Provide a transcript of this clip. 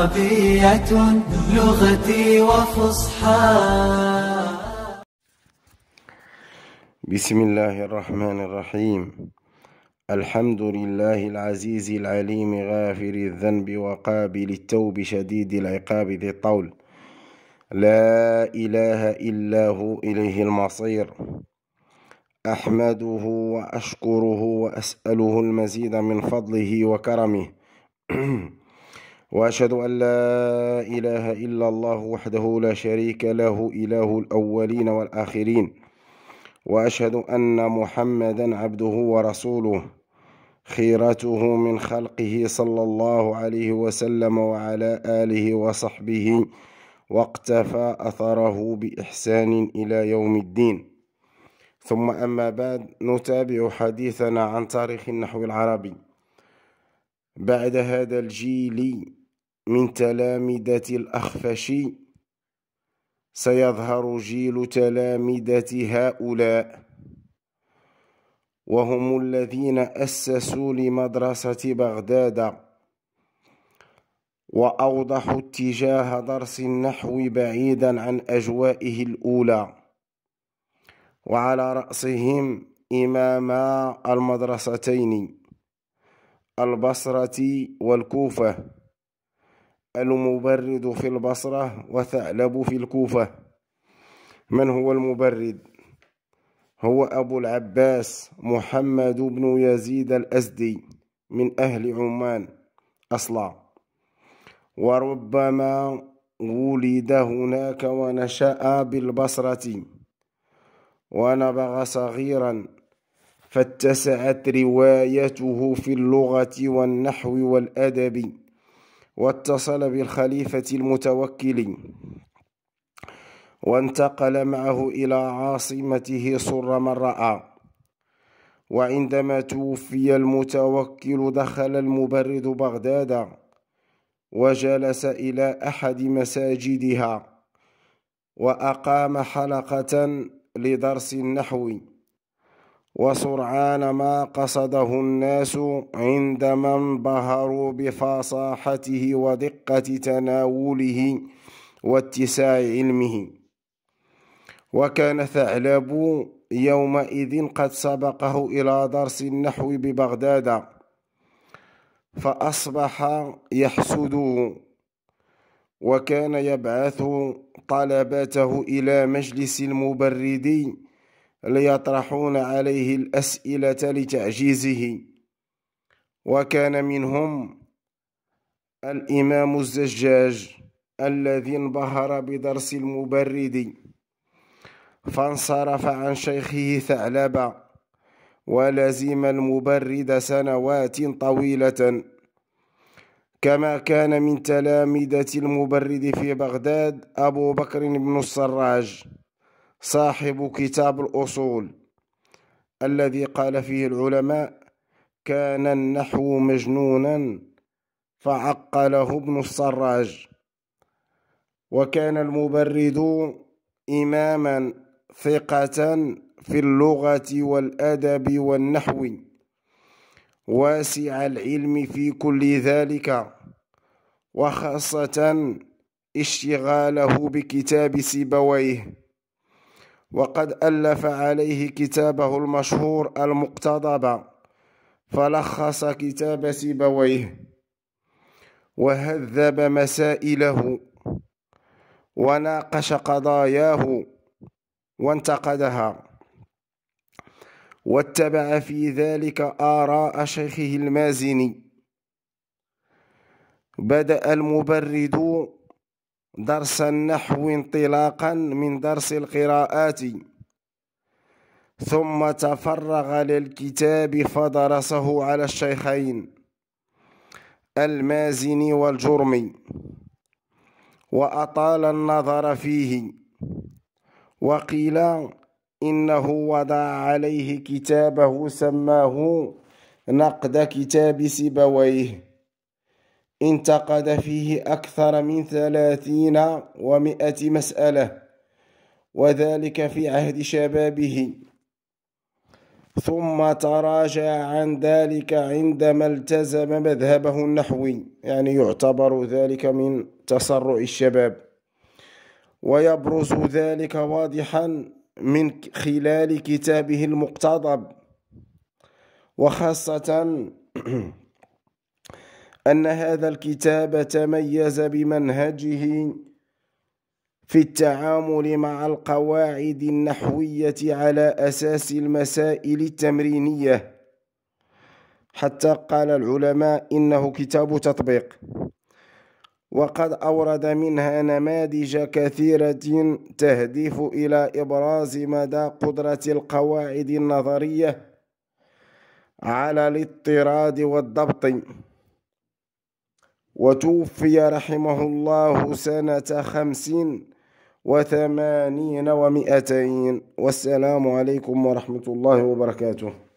عربية لغتي وفصحى بسم الله الرحمن الرحيم الحمد لله العزيز العليم غافر الذنب وقابل التوب شديد العقاب ذي الطول لا إله إلا هو إليه المصير أحمده وأشكره وأسأله المزيد من فضله وكرمه وأشهد أن لا إله إلا الله وحده لا شريك له إله الأولين والآخرين وأشهد أن محمدا عبده ورسوله خيرته من خلقه صلى الله عليه وسلم وعلى آله وصحبه واقتفى أثره بإحسان إلى يوم الدين ثم أما بعد نتابع حديثنا عن تاريخ النحو العربي بعد هذا الجيل من تلامذة الأخفشي سيظهر جيل تلامذة هؤلاء وهم الذين أسسوا لمدرسة بغداد وأوضحوا اتجاه درس النحو بعيدا عن أجوائه الأولى وعلى رأسهم إماما المدرستين البصرة والكوفة المبرد في البصرة وثعلب في الكوفة من هو المبرد؟ هو أبو العباس محمد بن يزيد الأزدي من أهل عمان أصلا وربما ولد هناك ونشأ بالبصرة ونبغ صغيرا فاتسعت روايته في اللغة والنحو والأدب واتصل بالخليفة المتوكل وانتقل معه إلى عاصمته سر من رأى وعندما توفي المتوكل دخل المبرد بغداد وجلس إلى أحد مساجدها وأقام حلقة لدرس النحو وسرعان ما قصده الناس عندما انبهروا بفصاحته ودقة تناوله واتساع علمه وكان ثعلب يومئذ قد سبقه إلى درس النحو ببغداد فأصبح يحسده وكان يبعث طلبته إلى مجلس المبردي ليطرحون عليه الأسئلة لتعجيزه وكان منهم الإمام الزجاج الذي انبهر بدرس المبرد فانصرف عن شيخه ثعلبة ولزم المبرد سنوات طويلة كما كان من تلامذة المبرد في بغداد أبو بكر بن السراج صاحب كتاب الأصول الذي قال فيه العلماء كان النحو مجنونا فعقله ابن السراج وكان المبرد إماما ثقة في اللغة والأدب والنحو واسع العلم في كل ذلك وخاصة اشتغاله بكتاب سيبويه وقد ألف عليه كتابه المشهور المقتضبة فلخص كتاب سيبويه وهذب مسائله وناقش قضاياه وانتقدها واتبع في ذلك آراء شيخه المازني بدأ المبرد درس النحو انطلاقا من درس القراءات ثم تفرغ للكتاب فدرسه على الشيخين المازني والجرمي وأطال النظر فيه وقيل إنه وضع عليه كتابه سماه نقد كتاب سبويه انتقد فيه أكثر من ثلاثين ومائة مسألة وذلك في عهد شبابه ثم تراجع عن ذلك عندما التزم مذهبه النحوي يعني يعتبر ذلك من تسرع الشباب ويبرز ذلك واضحا من خلال كتابه المقتضب وخاصة أن هذا الكتاب تميز بمنهجه في التعامل مع القواعد النحوية على أساس المسائل التمرينية حتى قال العلماء إنه كتاب تطبيق وقد أورد منها نماذج كثيرة تهدف إلى إبراز مدى قدرة القواعد النظرية على الاطراد والضبط وتوفي رحمه الله سنة خمسين وثمانين ومئتين والسلام عليكم ورحمة الله وبركاته